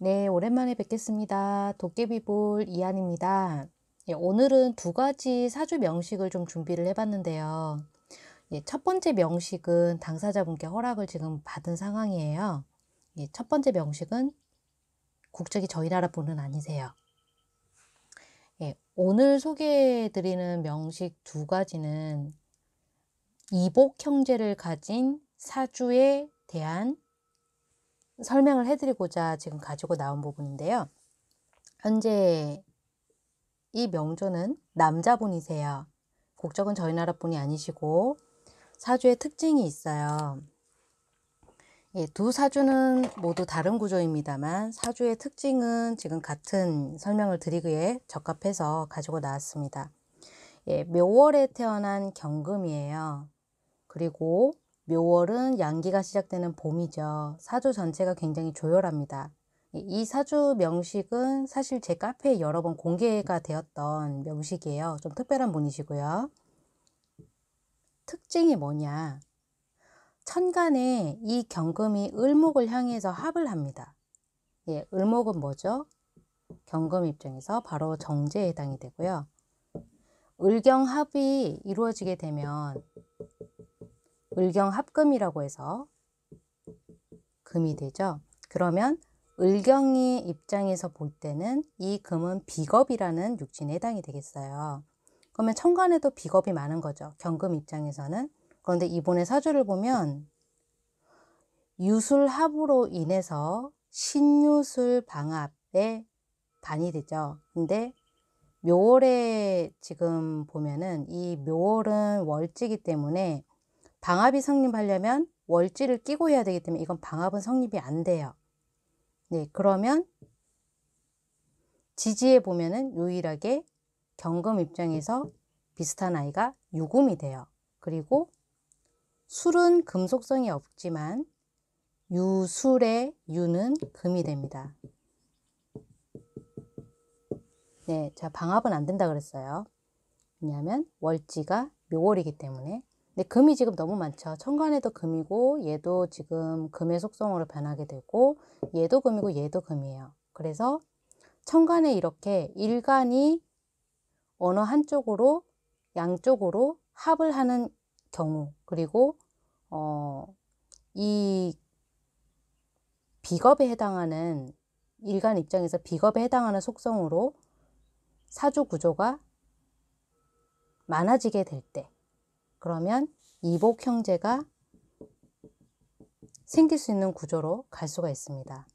네, 오랜만에 뵙겠습니다. 도깨비볼 이한입니다. 예, 오늘은 두 가지 사주 명식을 좀 준비를 해봤는데요. 예, 첫 번째 명식은 당사자분께 허락을 지금 받은 상황이에요. 예, 첫 번째 명식은 국적이 저희 나라 분은 아니세요. 예, 오늘 소개해드리는 명식 두 가지는 이복 형제를 가진 사주에 대한 설명을 해드리고자 지금 가지고 나온 부분인데요. 현재 이 명조는 남자분이세요. 국적은 저희 나라뿐이 아니시고 사주의 특징이 있어요. 예, 두 사주는 모두 다른 구조입니다만 사주의 특징은 지금 같은 설명을 드리기에 적합해서 가지고 나왔습니다. 예, 묘월에 태어난 경금이에요. 그리고 묘월은 양기가 시작되는 봄이죠. 사주 전체가 굉장히 조열합니다. 이 사주 명식은 사실 제 카페에 여러 번 공개가 되었던 명식이에요. 좀 특별한 분이시고요. 특징이 뭐냐? 천간에 이 경금이 을목을 향해서 합을 합니다. 예, 을목은 뭐죠? 경금 입장에서 바로 정제에 해당이 되고요. 을경합이 이루어지게 되면 을경합금이라고 해서 금이 되죠. 그러면 을경이 입장에서 볼 때는 이 금은 비겁이라는 육진에 해당이 되겠어요. 그러면 천간에도 비겁이 많은 거죠. 경금 입장에서는. 그런데 이번에 사주를 보면 유술합으로 인해서 신유술 방합에 반이 되죠. 근데 묘월에 지금 보면은 이 묘월은 월지기 때문에 방압이 성립하려면 월지를 끼고 해야 되기 때문에 이건 방압은 성립이 안 돼요. 네, 그러면 지지에 보면은 유일하게 경금 입장에서 비슷한 아이가 유금이 돼요. 그리고 술은 금속성이 없지만 유술의 유는 금이 됩니다. 네, 자 방합은 안 된다 그랬어요. 왜냐하면 월지가 묘월이기 때문에 근데 금이 지금 너무 많죠. 천간에도 금이고 얘도 지금 금의 속성으로 변하게 되고 얘도 금이고 얘도 금이에요. 그래서 천간에 이렇게 일간이 어느 한쪽으로 양쪽으로 합을 하는 경우 그리고 어, 이 비겁에 해당하는 일간 입장에서 비겁에 해당하는 속성으로 사주 구조가 많아지게 될 때, 그러면 이복 형제가 생길 수 있는 구조로 갈 수가 있습니다.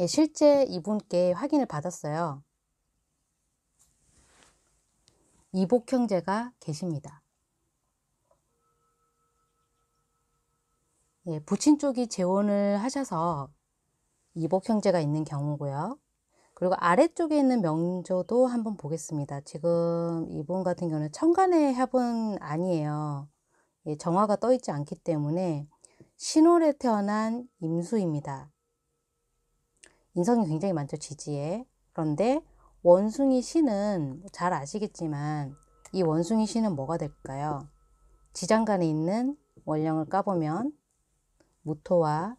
예, 실제 이분께 확인을 받았어요. 이복 형제가 계십니다. 예, 부친 쪽이 재혼을 하셔서 이복 형제가 있는 경우고요. 그리고 아래쪽에 있는 명조도 한번 보겠습니다. 지금 이분 같은 경우는 천간의 합은 아니에요. 예, 정화가 떠 있지 않기 때문에 신월에 태어난 임수입니다. 인성이 굉장히 많죠, 지지에. 그런데 원숭이 신은 잘 아시겠지만 이 원숭이 신은 뭐가 될까요? 지장간에 있는 원령을 까보면 무토와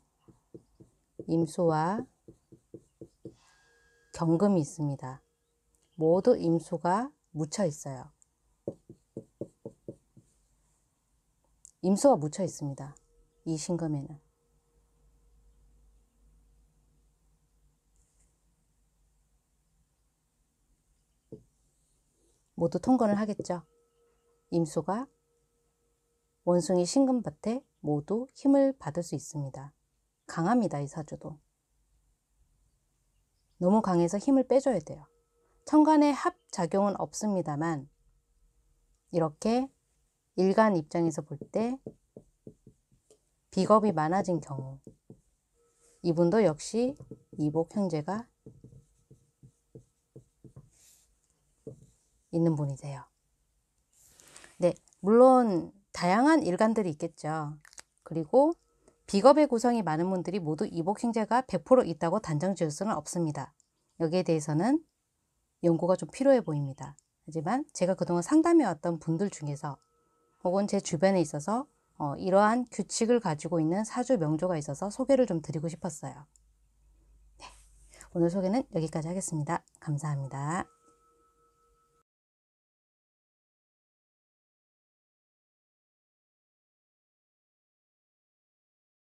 임수와 경금이 있습니다. 모두 임수가 묻혀 있어요. 임수가 묻혀 있습니다. 이 신금에는. 모두 통건을 하겠죠. 임수가 원숭이 신금밭에 모두 힘을 받을 수 있습니다. 강합니다. 이 사주도. 너무 강해서 힘을 빼줘야 돼요. 천간의 합작용은 없습니다만 이렇게 일간 입장에서 볼 때 비겁이 많아진 경우 이분도 역시 이복 형제가 있는 분이세요. 네, 물론 다양한 일간들이 있겠죠. 그리고 비겁의 구성이 많은 분들이 모두 이복행자가 100% 있다고 단정 지을 수는 없습니다. 여기에 대해서는 연구가 좀 필요해 보입니다. 하지만 제가 그동안 상담해 왔던 분들 중에서 혹은 제 주변에 있어서 어, 이러한 규칙을 가지고 있는 사주 명조가 있어서 소개를 좀 드리고 싶었어요. 네. 오늘 소개는 여기까지 하겠습니다. 감사합니다.